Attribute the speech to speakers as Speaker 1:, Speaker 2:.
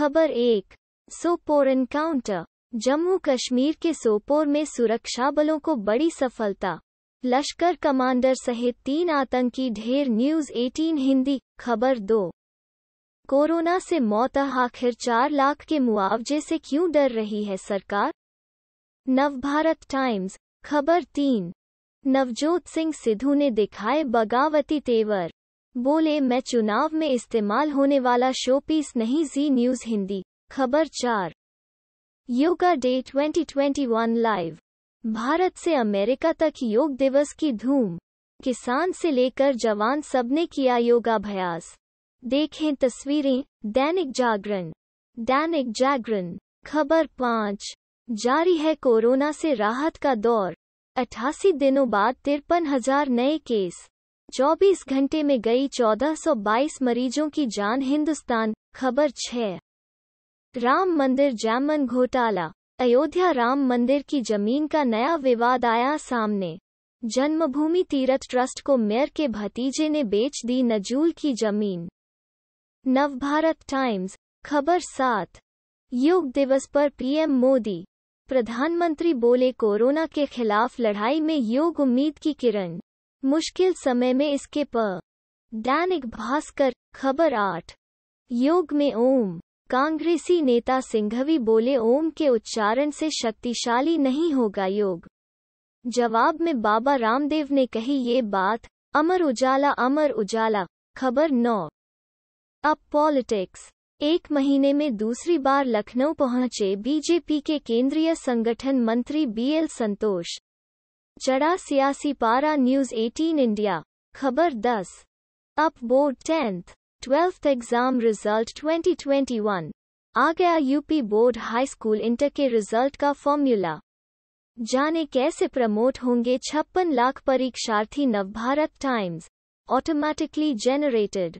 Speaker 1: खबर एक सोपोर एनकाउंटर जम्मू कश्मीर के सोपोर में सुरक्षा बलों को बड़ी सफलता लश्कर कमांडर सहित तीन आतंकी ढेर न्यूज 18 हिंदी खबर दो कोरोना से मौत आखिर चार लाख के मुआवजे से क्यों डर रही है सरकार नवभारत टाइम्स खबर तीन नवजोत सिंह सिद्धू ने दिखाए बगावती तेवर बोले मैं चुनाव में इस्तेमाल होने वाला शोपीस नहीं जी न्यूज हिंदी खबर चार योगा डे 2021 लाइव भारत से अमेरिका तक योग दिवस की धूम किसान से लेकर जवान सबने किया योगाभ्यास देखें तस्वीरें दैनिक जागरण दैनिक जागरण खबर पाँच जारी है कोरोना से राहत का दौर अठासी दिनों बाद तिरपन हजार नए केस 24 घंटे में गई 1422 मरीजों की जान हिंदुस्तान खबर 6 राम मंदिर जैमन घोटाला अयोध्या राम मंदिर की जमीन का नया विवाद आया सामने जन्मभूमि तीरथ ट्रस्ट को मेयर के भतीजे ने बेच दी नजूल की जमीन नवभारत टाइम्स खबर सात योग दिवस पर पीएम मोदी प्रधानमंत्री बोले कोरोना के खिलाफ लड़ाई में योग उम्मीद की किरण मुश्किल समय में इसके प दैनिक भास्कर खबर आठ योग में ओम कांग्रेसी नेता सिंघवी बोले ओम के उच्चारण से शक्तिशाली नहीं होगा योग जवाब में बाबा रामदेव ने कही ये बात अमर उजाला अमर उजाला खबर नौ अब पॉलिटिक्स एक महीने में दूसरी बार लखनऊ पहुंचे बीजेपी के केंद्रीय संगठन मंत्री बीएल संतोष चढ़ा सियासी पारा न्यूज 18 इंडिया खबर 10 UP board tenth twelfth exam result 2021 आ गया UP board high school inter के रिजल्ट का फॉर्मूला जाने कैसे प्रमोट होंगे छप्पन लाख परीक्षार्थी नवभारत टाइम्स ऑटोमेटिकली जेनरेटेड